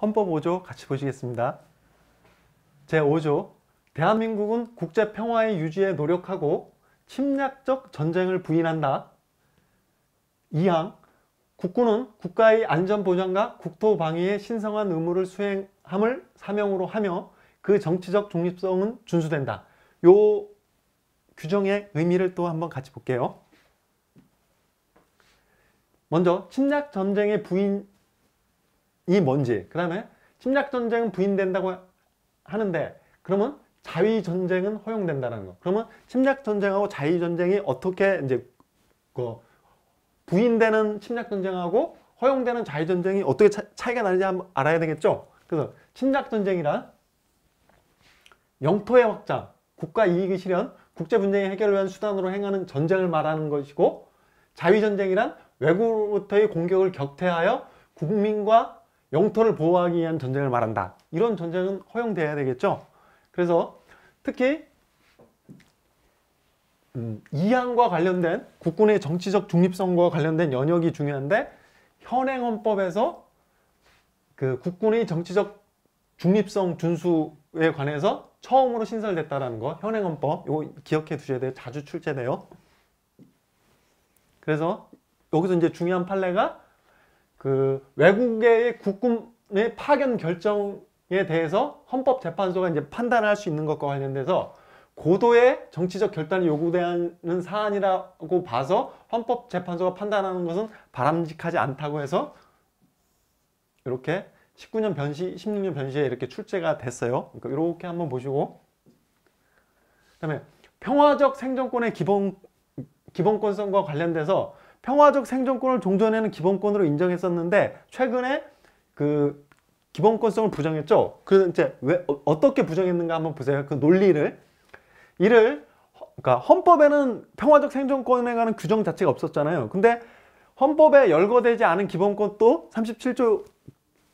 헌법 5조 같이 보시겠습니다. 제5조 대한민국은 국제 평화의 유지에 노력하고 침략적 전쟁을 부인한다. 2항 국군은 국가의 안전보장과 국토방위에 신성한 의무를 수행함을 사명으로 하며 그 정치적 중립성은 준수된다. 요 규정의 의미를 또 한번 같이 볼게요. 먼저 침략 전쟁의 부인 이 뭔지 그 다음에 침략전쟁은 부인된다고 하는데 그러면 자위전쟁은 허용된다는 거 그러면 침략전쟁하고 자위전쟁이 어떻게 이제 그 부인되는 침략전쟁하고 허용되는 자위전쟁이 어떻게 차, 차 이가 나는지 한번 알아야 되겠죠 그래서 침략전쟁이란 영토의 확장, 국가 이익의 실현, 국제 분쟁의 해결을 위한 수단으로 행하는 전쟁을 말하는 것이고 자위전쟁이란 외국으로부터의 공격을 격퇴하여 국민과 영토를 보호하기 위한 전쟁을 말한다. 이런 전쟁은 허용돼야 되겠죠. 그래서 특히 음, 이항과 관련된 국군의 정치적 중립성과 관련된 연역이 중요한데 현행 헌법에서 그 국군의 정치적 중립성 준수에 관해서 처음으로 신설됐다라는 거 현행 헌법 이거 기억해 두셔야 돼요. 자주 출제돼요. 그래서 여기서 이제 중요한 판례가 그 외국의 국군의 파견 결정에 대해서 헌법재판소가 이제 판단할 수 있는 것과 관련돼서 고도의 정치적 결단이 요구되는 사안이라고 봐서 헌법재판소가 판단하는 것은 바람직하지 않다고 해서 이렇게 19년 변시, 16년 변시에 이렇게 출제가 됐어요. 그러니까 이렇게 한번 보시고 그다음에 평화적 생존권의 기본 기본권성과 관련돼서 평화적 생존권을 종전에는 기본권으로 인정했었는데 최근에 그 기본권성을 부정했죠. 그래서 이제 왜 어, 떻게 부정했는가 한번 보세요. 그 논리를 이를 그러니까 헌법에는 평화적 생존권에 관한 규정 자체가 없었잖아요. 근데 헌법에 열거되지 않은 기본권도 37조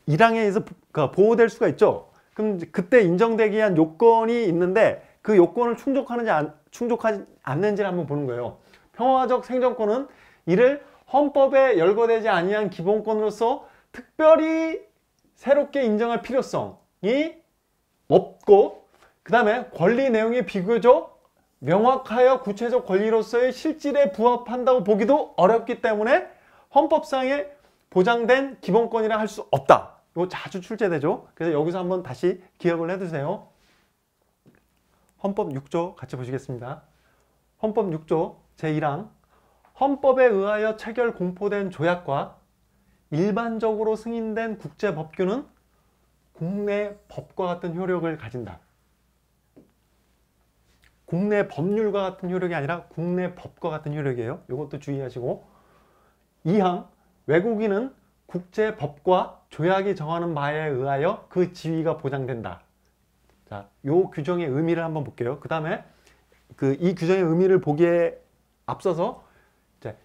1항에 의해서 그러니까 보, 호될 수가 있죠. 그럼 그때 인정되기 위한 요건이 있는데 그 요건을 충족하는지 안, 충족하지 않는지를 한번 보는 거예요. 평화적 생존권은 이를 헌법에 열거되지 아니한 기본권으로서 특별히 새롭게 인정할 필요성이 없고 그 다음에 권리 내용이 비교적 명확하여 구체적 권리로서의 실질에 부합한다고 보기도 어렵기 때문에 헌법상에 보장된 기본권이라 할 수 없다. 이거 자주 출제되죠. 그래서 여기서 한번 다시 기억을 해두세요. 헌법 6조 같이 보시겠습니다. 헌법 6조 제1항 헌법에 의하여 체결 공포된 조약과 일반적으로 승인된 국제법규는 국내 법과 같은 효력을 가진다. 국내 법률과 같은 효력이 아니라 국내 법과 같은 효력이에요. 이것도 주의하시고 2항 외국인은 국제법과 조약이 정하는 바에 의하여 그 지위가 보장된다. 자, 요 규정의 의미를 한번 볼게요. 그 다음에 그 이 규정의 의미를 보기에 앞서서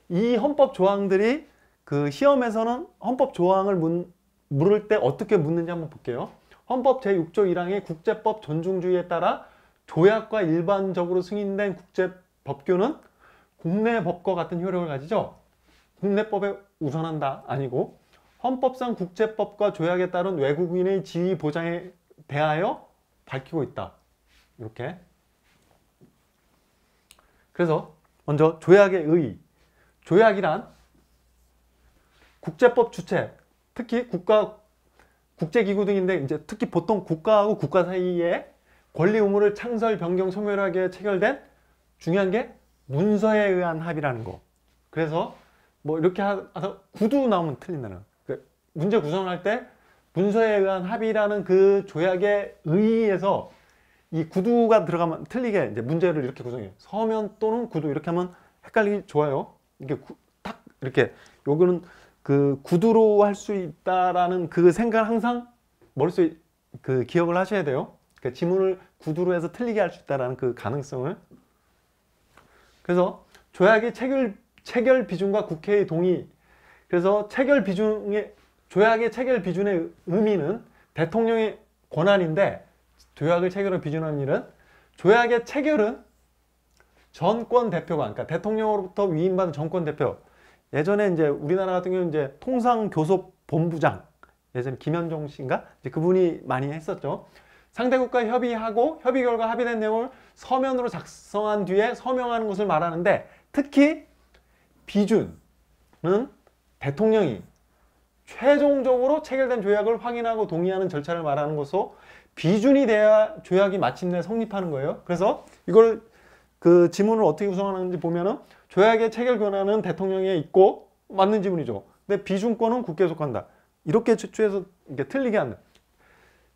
이 헌법 조항들이 그 시험에서는 헌법 조항을 문, 물을 때 어떻게 묻는지 한번 볼게요. 헌법 제6조 1항의 국제법 존중주의에 따라 조약과 일반적으로 승인된 국제법규는 국내 법과 같은 효력을 가지죠. 국내법에 우선한다 아니고 헌법상 국제법과 조약에 따른 외국인의 지위 보장에 대하여 밝히고 있다. 이렇게 그래서 먼저 조약의 의의 조약이란 국제법 주체, 특히 국가, 국제기구 등인데 이제 특히 보통 국가하고 국가 사이에 권리 의무를 창설, 변경, 소멸하게 체결된 중요한 게 문서에 의한 합의라는 거. 그래서 뭐 이렇게 하서 구두 나오면 틀린다는. 그 문제 구성할 때 문서에 의한 합의라는 그 조약에 의해서 이 구두가 들어가면 틀리게 이제 문제를 이렇게 구성해요. 서면 또는 구두 이렇게 하면 헷갈리기 좋아요. 이렇게 구, 딱 이렇게 요거는 그 구두로 할 수 있다라는 그 생각을 항상 머릿속에 그 기억을 하셔야 돼요. 그 지문을 구두로 해서 틀리게 할 수 있다라는 그 가능성을. 그래서 조약의 체결 체결 비준과 국회의 동의. 그래서 체결 비준의 조약의 체결 비준의 의미는 대통령의 권한인데 조약을 체결을 비준하는 일은 조약의 체결은 전권 대표가 그러니까 대통령으로부터 위임받은 전권 대표 예전에 이제 우리나라 같은 경우는 이제 통상교섭본부장 예전에 김현종 씨인가 이제 그분이 많이 했었죠. 상대국과 협의하고 협의 결과 합의된 내용을 서면으로 작성한 뒤에 서명하는 것을 말하는데 특히 비준은 대통령이 최종적으로 체결된 조약을 확인하고 동의하는 절차를 말하는 것으로 비준이 돼야 조약이 마침내 성립하는 거예요. 그래서 이걸 그 지문을 어떻게 구성하는지 보면은 조약의 체결 권한은 대통령에 있고 맞는 지문이죠. 근데 비준권은 국회에 속한다. 이렇게 추출해서 이게 틀리게 하는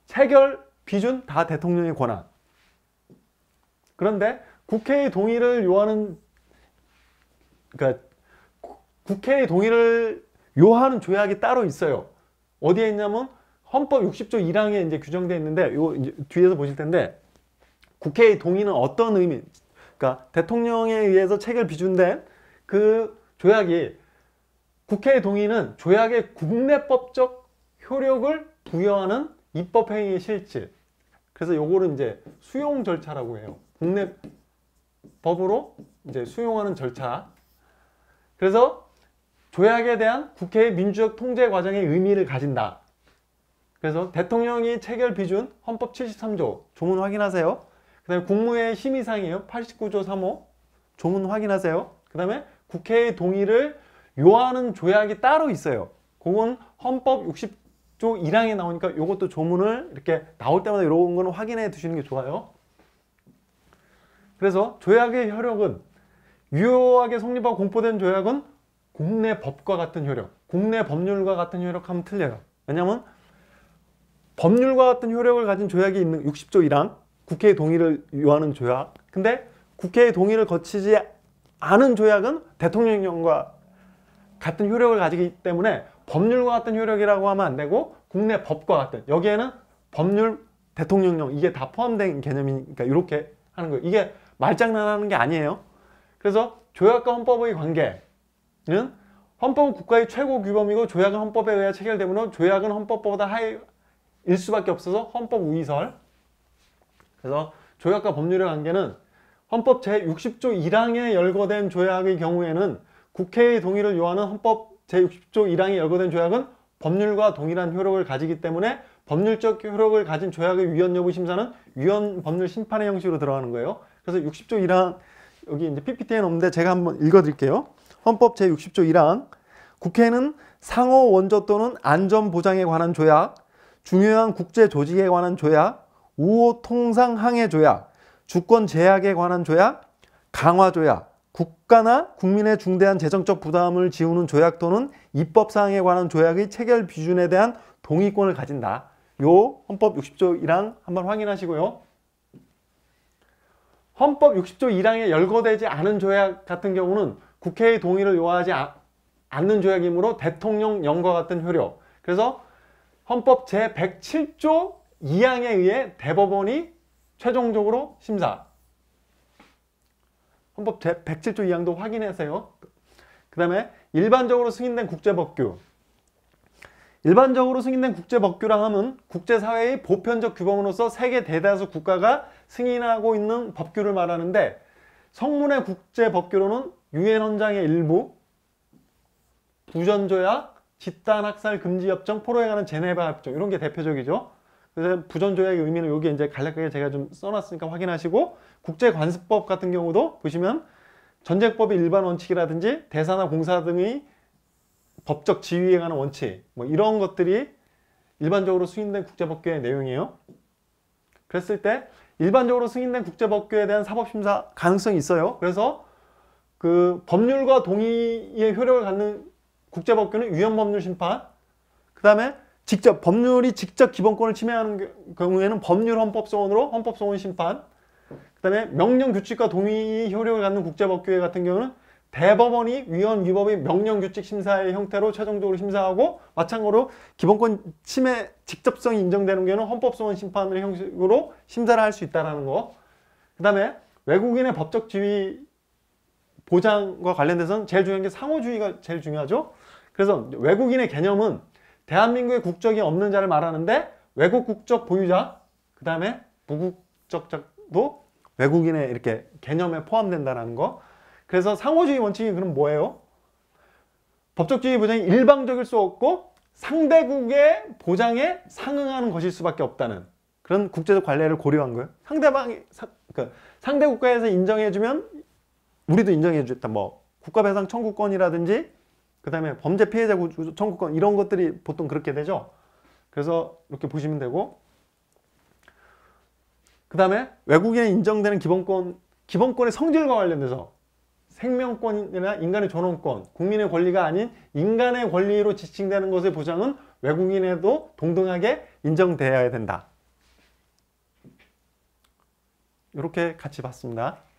체결, 비준 다 대통령의 권한. 그런데 국회의 동의를 요하는 그러니까 국회의 동의를 요하는 조약이 따로 있어요. 어디에 있냐면 헌법 60조 1항에 이제 규정되어 있는데 요 뒤에서 보실 텐데 국회의 동의는 어떤 의미 그러니까 대통령에 의해서 책을 비준된 그 조약이 국회의 동의는 조약의 국내법적 효력을 부여하는 입법행위의 실질 그래서 요거를 이제 수용 절차라고 해요 국내 법으로 이제 수용하는 절차 그래서 조약에 대한 국회의 민주적 통제 과정의 의미를 가진다 그래서 대통령이 체결 비준 헌법 73조 조문 확인하세요 그다음에 국무회의 심의사항이에요. 89조 3호 조문 확인하세요. 그다음에 국회의 동의를 요하는 조약이 따로 있어요. 그건 헌법 60조 1항에 나오니까 이것도 조문을 이렇게 나올 때마다 이런 거는 확인해 두시는 게 좋아요. 그래서 조약의 효력은 유효하게 성립하고 공포된 조약은 국내 법과 같은 효력, 국내 법률과 같은 효력하면 틀려요. 왜냐하면 법률과 같은 효력을 가진 조약이 있는 60조 1항 국회의 동의를 요하는 조약 근데 국회의 동의를 거치지 않은 조약은 대통령령과 같은 효력을 가지기 때문에 법률과 같은 효력이라고 하면 안 되고 국내 법과 같은 여기에는 법률 대통령령 이게 다 포함된 개념이니까 이렇게 하는 거예요 이게 말장난하는 게 아니에요 그래서 조약과 헌법의 관계는 헌법은 국가의 최고 규범이고 조약은 헌법에 의해 체결되므로 조약은 헌법보다 하일 수밖에 없어서 헌법 우위설 그래서 조약과 법률의 관계는 헌법 제60조 1항에 열거된 조약의 경우에는 국회의 동의를 요하는 헌법 제60조 1항에 열거된 조약은 법률과 동일한 효력을 가지기 때문에 법률적 효력을 가진 조약의 위헌 여부 심사는 위헌 법률 심판의 형식으로 들어가는 거예요. 그래서 60조 1항 여기 이제 PPT에 없는데 제가 한번 읽어드릴게요. 헌법 제60조 1항 국회는 상호 원조 또는 안전 보장에 관한 조약, 중요한 국제 조직에 관한 조약, 5호 통상항해 조약, 주권 제약에 관한 조약, 강화 조약, 국가나 국민의 중대한 재정적 부담을 지우는 조약 또는 입법사항에 관한 조약의 체결 비준에 대한 동의권을 가진다. 요 헌법 60조 1항 한번 확인하시고요. 헌법 60조 1항에 열거되지 않은 조약 같은 경우는 국회의 동의를 요하지 아, 않는 조약이므로 대통령 영과 같은 효력. 그래서 헌법 제107조 이항에 의해 대법원이 최종적으로 심사 헌법 제 107조 2항도 확인하세요 그 다음에 일반적으로 승인된 국제법규 일반적으로 승인된 국제법규라 함은 국제사회의 보편적 규범으로서 세계 대다수 국가가 승인하고 있는 법규를 말하는데 성문의 국제법규로는 유엔 헌장의 일부 부전조약, 집단학살 금지협정, 포로에 관한 제네바 협정 이런 게 대표적이죠. 그래서 부전조약의 의미는 여기 이제 간략하게 제가 좀 써놨으니까 확인하시고 국제관습법 같은 경우도 보시면 전쟁법의 일반 원칙이라든지 대사나 공사 등의 법적 지위에 관한 원칙 뭐 이런 것들이 일반적으로 승인된 국제법규의 내용이에요. 그랬을 때 일반적으로 승인된 국제법규에 대한 사법심사 가능성이 있어요. 그래서 그 법률과 동의의 효력을 갖는 국제법규는 위헌법률 심판 그 다음에 직접 법률이 직접 기본권을 침해하는 경우에는 법률 헌법소원으로 헌법소원 심판 그 다음에 명령 규칙과 동의 효력을 갖는 국제법규회 같은 경우는 대법원이 위헌 위법의 명령 규칙 심사의 형태로 최종적으로 심사하고 마찬가지로 기본권 침해 직접성이 인정되는 경우는 헌법소원 심판의 형식으로 심사를 할 수 있다는 거. 그 다음에 외국인의 법적 지위 보장과 관련돼서는 제일 중요한 게 상호주의가 제일 중요하죠. 그래서 외국인의 개념은 대한민국의 국적이 없는 자를 말하는데 외국 국적 보유자, 그 다음에 부국적자도 외국인의 이렇게 개념에 포함된다는 거. 그래서 상호주의 원칙이 그럼 뭐예요? 법적주의 보장이 일방적일 수 없고 상대국의 보장에 상응하는 것일 수밖에 없다는 그런 국제적 관례를 고려한 거예요. 상대방이 사, 그 그러니까 상대 국가에서 인정해주면 우리도 인정해주겠다. 뭐 국가배상 청구권이라든지 그 다음에 범죄 피해자 청구권 이런 것들이 보통 그렇게 되죠. 그래서 이렇게 보시면 되고 그 다음에 외국인에 인정되는 기본권, 기본권의 성질과 관련돼서 생명권이나 인간의 존엄권, 국민의 권리가 아닌 인간의 권리로 지칭되는 것의 보장은 외국인에도 동등하게 인정되어야 된다. 이렇게 같이 봤습니다.